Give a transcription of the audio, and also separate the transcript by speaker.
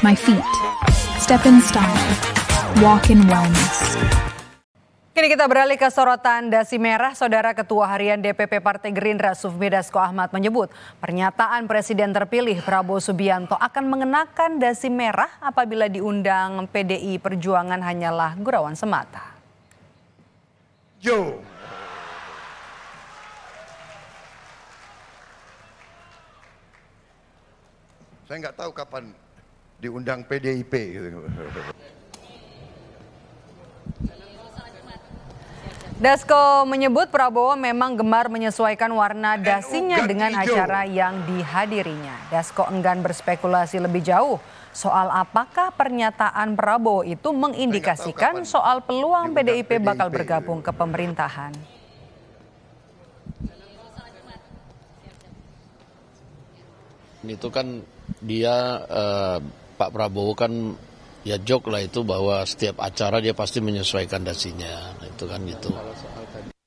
Speaker 1: My feet. Step in style. Walk in wellness.
Speaker 2: Kini kita beralih ke sorotan dasi merah, Saudara Ketua Harian DPP Partai Gerindra Sufmi Dasko Ahmad menyebut pernyataan Presiden terpilih Prabowo Subianto akan mengenakan dasi merah apabila diundang PDI Perjuangan hanyalah gurauan semata.
Speaker 3: Yo, Saya nggak tahu kapan
Speaker 4: diundang PDIP gitu.
Speaker 2: Dasko menyebut Prabowo memang gemar menyesuaikan warna dasinya dengan acara yang dihadirinya. Dasko enggan berspekulasi lebih jauh soal apakah pernyataan Prabowo itu mengindikasikan soal peluang PDIP bakal gitu. bergabung ke pemerintahan.
Speaker 1: Itu kan dia uh, Pak Prabowo kan ya joke lah itu bahwa setiap acara dia pasti menyesuaikan dasinya. Nah, itu kan gitu.